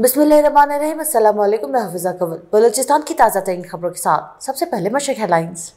बिस्मिल्लाम की ताज़ा तरीन खबरों के साथ सबसे पहले मशक हेडलाइंस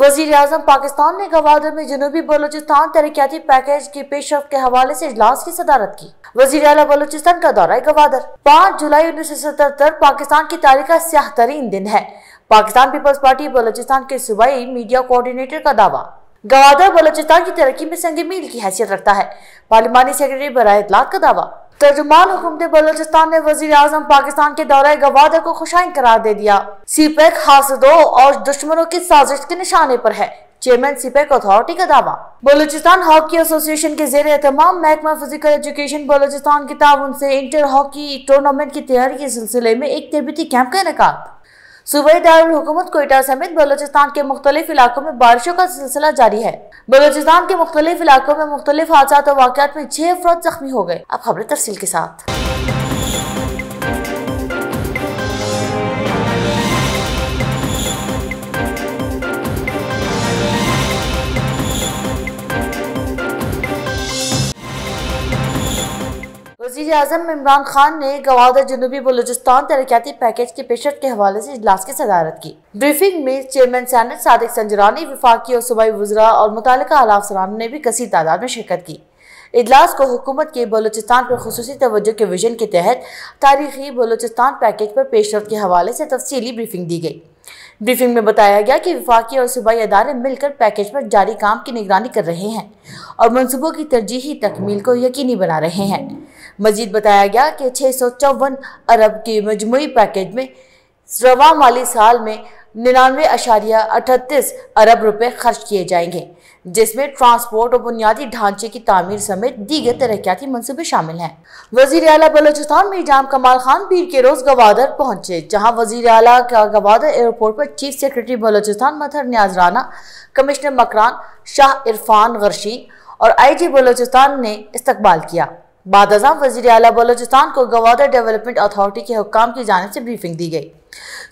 वजीर अजम पाकिस्तान ने गवादर में जनूबी बलोचिस्तान तरक्याती पैकेज की पेशरफ के हवाले ऐसी इजलास की सदारत की वजीर अला बलोचिस्तान का दौरा गवादर पाँच जुलाई उन्नीस सौ सतहत्तर पाकिस्तान की तारीख का स्याह तरीन दिन है पाकिस्तान पीपल्स पार्टी बलोचिस्तान के सूबाई मीडिया कोऑर्डिनेटर का दावा गवादर बलोचिस्तान की तरक्की में संग मील की हैसियत रखता है पार्लिमानी सेक्रेटरी बरए इतलात का दावा तर्जुमान हुकूमत बलोचिस्तान ने वजी अजम पाकिस्तान के दौरे गवादर को खुशाइन करार दे दिया सीपैक हासदों और दुश्मनों की साजिश के निशाने पर है चेयरमैन पैक अथॉरिटी का दावा बलोचिस्तान हॉकी एसोसिएशन के जेर एहतमाम महकमा फिजिकल एजुकेशन बलोचिस्तान की ताउन से इंटर हॉकी टूर्नामेंट की तैयारी के सिलसिले में एक तिरबती कैंप का इनका सूबे दारकूमत कोयटा समेत बलोचिस्तान के मुख्तलिफ इलाकों में बारिशों का सिलसिला जारी है बलोचिस्तान के मुख्तलिफ इलाकों में मुख्तलिफ हादसा और वाकत में छह अफराद जख्मी हो गए अब खबरें तफसील के साथ वजी अजम इमरान खान ने गवादर जनूबी बलोचिस्तान तरक्याती पैकेज के पेशर के हवाले से इजलास की सदारत की ब्रीफिंग में चेयरमैन सैनट सदक संजरानी विफाकी और सूबाई वजरा और मुतल अलाफ सराम ने भी कसी तादाद में शिरकत की इजलास को हुकूमत के बलोचिस्तान पर खसूस तोज्जो के विजन के तहत तारीखी बलोचिस्तान पैकेज पर पेशरफ के हवाले से तफसली ब्रीफिंग दी गई ब्रीफिंग में बताया गया कि विफाकी और सूबाई अदारे मिलकर पैकेज पर जारी काम की निगरानी कर रहे हैं और मनसूबों की तरजीही तकमील को यकीनी बना रहे हैं मजीद बताया गया कि छः सौ चौवन अरब के मजमू पैकेज में रवा माली साल में निन्यानवे अशारिया अठतीस अरब रुपए खर्च किए जाएंगे जिसमें ट्रांसपोर्ट और बुनियादी ढांचे की तमीर समेत दीगर तरक्याती मनसूबे शामिल हैं वजीर अला बलोचिस्तान मीरजाम कमाल खान पीर के रोज गवादर पहुंचे जहां वजीर अला का गवादर एयरपोर्ट पर chief secretary Balochistan Mathar Niaz Rana commissioner Makran Shah Irfan Garshi और आई जी बलोचिस्तान ने इस्तबाल किया बाद वजी अला बलोचिस्तान को गवादर डेवलपमेंट अथॉरिटी के हकाम की जानब से ब्रीफिंग दी गई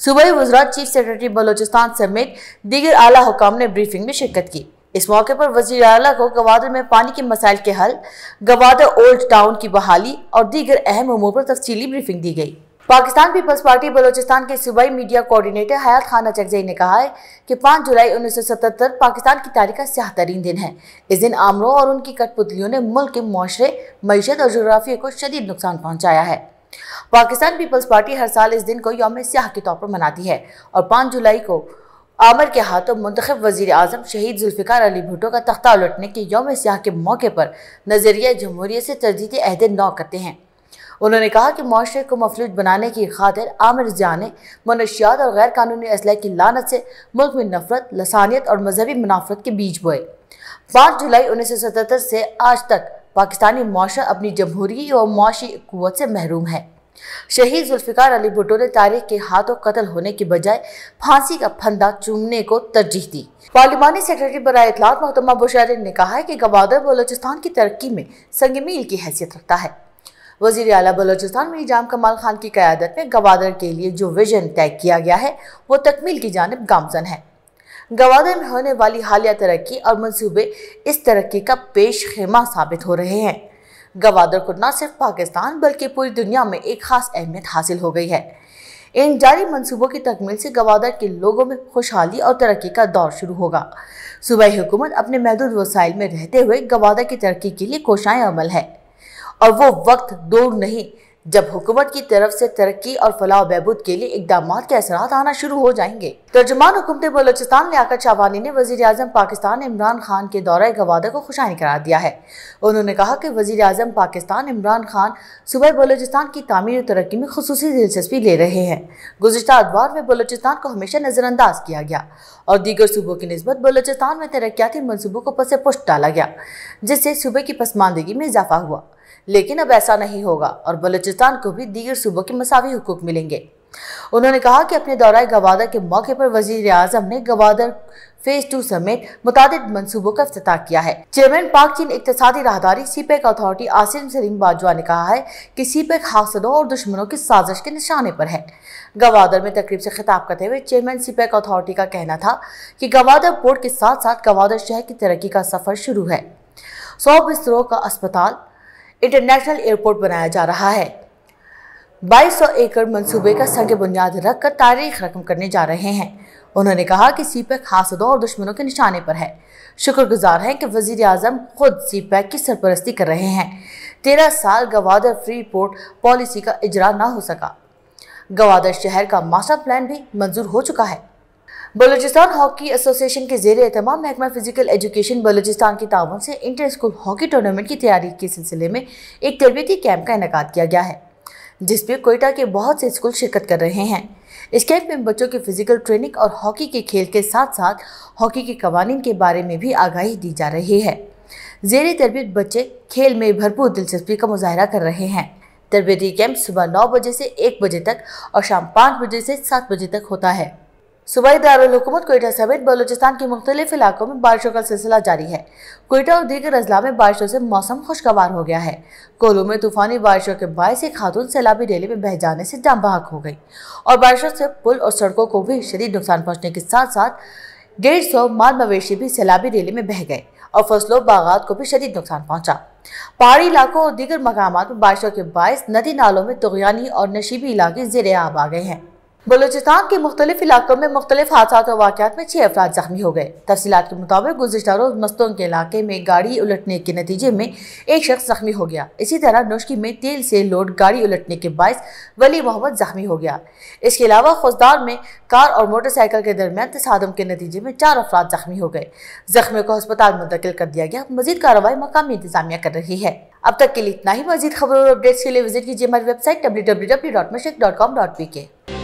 सूबाई वजरा चीफ सेक्रेटरी बलोचिस्तान समेत दीगर अला हुकाम ने ब्रीफिंग में शिरकत की इस मौके पर वजी अला को गवादर में पानी के मसाइल के हल गवादर ओल्ड टाउन की बहाली और दीगर अहम अमूर पर तफसीली ब्रीफिंग दी गई पाकिस्तान पीपल्स पार्टी बलोचिस्तान के सूबाई मीडिया कोऑर्डिनेटर हयात खाना चकजई ने कहा है कि 5 जुलाई 1977 पाकिस्तान की तारीख का स्याह तरीन दिन है इस दिन आमरों और उनकी कठपुतलियों ने मुल्क के माशरे मीशत और जोग्राफिया को शदीद नुकसान पहुंचाया है पाकिस्तान पीपल्स पार्टी हर साल इस दिन को योम स्याह के तौर पर मनाती है और पाँच जुलाई को आमर के हाथों मंतखब वजीर अजम शहीद जुल्फ़िकार अली भुटो का तख्ता उलटने के योम स्याह के मौके पर नजरिया जमहूरियत से तरजीह अहदे नौ करते हैं उन्होंने कहा कि माशरे को मफलूज बनाने की खातिर आमिर जाने ने मनशियात और गैर कानूनी असलह की लानत से मुल्क में नफरत लसानियत और मजहबी मुनाफरत के बीच बोए पाँच जुलाई उन्नीस सौ सतहत्तर से आज तक पाकिस्तानी माशरा अपनी जमहूरी और माशी क़वत से महरूम है शहीद जुल्फ़िकार अली भुटो ने तारीख के हाथों कत्ल होने के बजाय फांसी का फंदा चूमने को तरजीह दी पार्लिमानी सेक्रेटरी बर इतला महतमा बुशारिन ने कहा है कि गवादर बलोचिस्तान की तरक्की में संगमील की हैसियत रखता है वजीर अला बलोचिस्तान में जाम कमाल खान की क्यादत में गवादर के लिए जो विजन तय किया गया है वो तकमील की जानब गामजन है गवादर में होने वाली हालिया तरक्की और मनसूबे इस तरक्की का पेश खेमा साबित हो रहे हैं गवादर को न सिर्फ पाकिस्तान बल्कि पूरी दुनिया में एक खास अहमियत हासिल हो गई है इन जारी मनसूबों की तकमील से गवादर के लोगों में खुशहाली और तरक्की का दौर शुरू होगा सूबाई हुकूमत अपने महदूद वसाइल में रहते हुए गवादर की तरक्की के लिए कोशाएँ अमल है और वो वक्त दूर नहीं जब हुकूमत की तरफ से तरक्की और फलाह बहबूद के लिए इकदाम के असर आना शुरू हो जाएंगे तर्जुमान हुकूमत बलोचिस्तान लियाकत शाहवानी ने वजी अजम पाकिस्तान इमरान खान के दौरा गवादा को खुशाइन करार दिया है उन्होंने कहा कि वजी अजम पाकिस्तान इमरान खान सुबह बलोचिस्तान की तमीर और तरक्की में खसूस दिलचस्पी ले रहे हैं गुजशत अदवार में बलोचिस्तान को हमेशा नज़रअंदाज किया गया और दीगर सूबों की नस्बत बलोचिस्तान में तरक्याती मनसूबों को पसे पुष्ट डाला गया जिससे सूबे की पसमानदगी में इजाफा हुआ लेकिन अब ऐसा नहीं होगा और बलूचिस्तान को भी दीगर सूबों के मसावी हकूक मिलेंगे उन्होंने कहा कि अपने दौरा गवादर के मौके पर वजीर आजम ने गवादर फेज टू समेत मुताद मनसूबों का अफ्त किया है चेयरमैन पाक चीन इकतदी राहदारी CPEC authority Asim Saleem Bajwa ने कहा है कि सी पैक हादसों और दुश्मनों की साजिश के निशाने पर है गवादर में तकरीब से खिताब करते हुए चेयरमैन सी पैक अथॉरिटी का कहना था कि गवादर पोर्ट के साथ साथ गवादर शहर की तरक्की का सफर शुरू है सौ बिस्तरों का अस्पताल इंटरनेशनल एयरपोर्ट बनाया जा रहा है 2200 एकड़ मंसूबे का संग बुनियाद रखकर तारीख रकम करने जा रहे हैं उन्होंने कहा कि सी पैक हासदों और दुश्मनों के निशाने पर है शुक्रगुजार हैं कि वजीर अजम खुद सी पैक की सरपरस्ती कर रहे हैं तेरह साल गवादर फ्री पोर्ट पॉलिसी का इजरा ना हो सका गवादर शहर का मास्टर प्लान भी मंजूर हो चुका है बलोचिस्तान हॉकी एसोसिएशन के जेर एहतमाम महकमा फिजिकल एजुकेशन बलोचिस्तान के तावन से इंटर स्कूल हॉकी टूर्नामेंट की तैयारी के सिलसिले में एक तरबती कैंप का इनका किया गया है जिसमें कोयटा के बहुत से स्कूल शिरकत कर रहे हैं इस कैंप में बच्चों की फिजिकल ट्रेनिंग और हॉकी के खेल के साथ साथ हॉकी के कवानीन के बारे में भी आगाही दी जा रही है जेर तरबियत बच्चे खेल में भरपूर दिलचस्पी का मुजाहरा कर रहे हैं तरबती कैंप सुबह नौ बजे से एक बजे तक और शाम पाँच बजे से सात बजे तक होता है सूबाई दारकूमत कोयटा समेत बलोचिस्तान के मुख्तलिफ इलाकों में बारिशों का सिलसिला जारी है कोयटा और दीगर अजला में बारिशों से मौसम खुशगवार हो गया है कोलू में तूफानी बारिशों के बायस एक खातून सैलाबी रैली में बह जाने से जाम बहक हो गई और बारिशों से पुल और सड़कों को भी शदीद नुकसान पहुँचने के साथ साथ डेढ़ सौ माल मवेशी भी सैलाबी रैली में बह गए और फसलों बागात को भी शदीद नुकसान पहुँचा पहाड़ी इलाकों और दीगर मकाम में बारिशों के बायस नदी नालों में तुगयानी और नशीबी इलाके जेर आब आ गए हैं बलोचिस्तान के मुख्तलिफ इलाकों में मुख्तलिफ हादसा और वाकत में छः अफराद जख्मी हो गए तफसीत के मुताबिक गुजशत रोज़ मस्तों के इलाके में गाड़ी उलटने के नतीजे में एक शख्स जख्मी हो गया इसी तरह नुश्की में तेल से लोड गाड़ी उलटने के बायस वली मोहम्मद जख्मी हो गया इसके अलावा खुजदार में कार और मोटरसाइकिल के दरमियान तसादम के नतीजे में चार अफराद जख्मी हो गए जख्मी को अस्पताल मुंतकिल कर दिया गया मजीद कार्रवाई मकामी इंतजामिया कर रही है अब तक के लिए इतना ही मजीद खबरों और अपडेट्स के लिए विजिट कीजिए हमारी website W W W dot Mashiq dot com dot P के